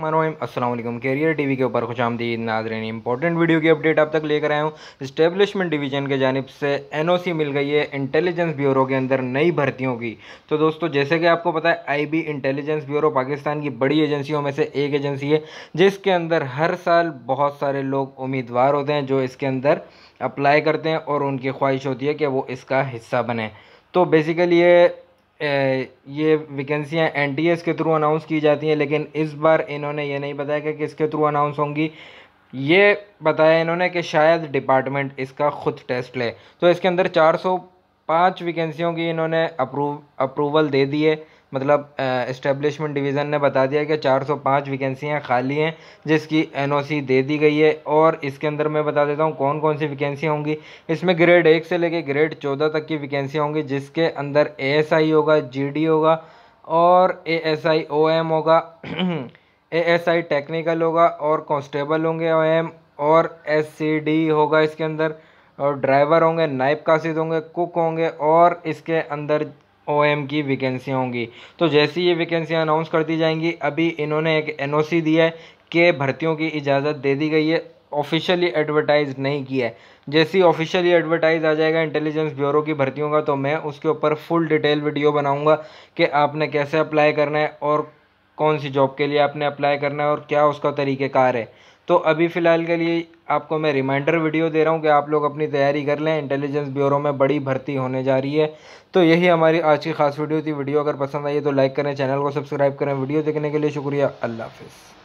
Aslam career TV के ऊपर खुशाम दी नाजरीन इंपॉर्टेंट वीडियो की अपडेट अब तक लेकर आया हूँ इस्टेब्लिशमेंट डिवीजन के जानब से एनओसी मिल गई है इंटेलिजेंस ब्यूरो के अंदर नई भर्तियों की तो दोस्तों जैसे कि आपको पता है आईबी इंटेलिजेंस ब्यूरो पाकिस्तान की बड़ी एजेंसियों में से एक एजेंसी है जिसके अंदर हर साल बहुत सारे लोग उम्मीदवार होते हैं जो इसके अंदर अप्लाई करते हैं और उनकी ख्वाहिश होती है कि वो इसका हिस्सा बने तो बेसिकली ये ये वैकेंसियाँ एन टी एस के थ्रू अनाउंस की जाती हैं लेकिन इस बार इन्होंने ये नहीं बताया कि किसके थ्रू अनाउंस होंगी ये बताया इन्होंने कि शायद डिपार्टमेंट इसका ख़ुद टेस्ट ले तो इसके अंदर चार सौ पाँच वैकेंसियों की इन्होंने अप्रूव अप्रूवल दे दिए मतलब इस्टेब्लिशमेंट डिवीज़न ने बता दिया कि 405 वैकेंसियां खाली हैं जिसकी एनओसी दे दी गई है और इसके अंदर मैं बता देता हूँ कौन कौन सी वैकेंसियाँ होंगी इसमें ग्रेड एक से लेके ग्रेड चौदह तक की वैकेंसियाँ होंगी जिसके अंदर एएसआई होगा जीडी होगा और एएसआई ओएम होगा एएसआई टेक्निकल होगा और कॉन्स्टेबल होंगे एम और डी होगा इसके अंदर और ड्राइवर होंगे नाइब कासिद होंगे कुक होंगे और इसके अंदर ओ एम की वैकेंसी होंगी तो जैसी ये वैकेंसी अनाउंस कर दी जाएंगी अभी इन्होंने एक एन ओ सी दिया है कि भर्तियों की इजाज़त दे दी गई है ऑफिशियली एडवर्टाइज नहीं किया है जैसी ऑफिशियली एडवर्टाइज आ जाएगा इंटेलिजेंस ब्यूरो की भर्तियों का तो मैं उसके ऊपर फुल डिटेल वीडियो बनाऊंगा कि आपने कैसे अप्लाई करना है और कौन सी जॉब के लिए आपने अप्लाई करना है और क्या उसका तरीक़ेकार है तो अभी फ़िलहाल के लिए आपको मैं रिमाइंडर वीडियो दे रहा हूँ कि आप लोग अपनी तैयारी कर लें इंटेलिजेंस ब्यूरो में बड़ी भर्ती होने जा रही है तो यही हमारी आज की खास वीडियो थी वीडियो अगर पसंद आई तो लाइक करें चैनल को सब्सक्राइब करें वीडियो देखने के लिए शुक्रिया अल्लाह हाफिज़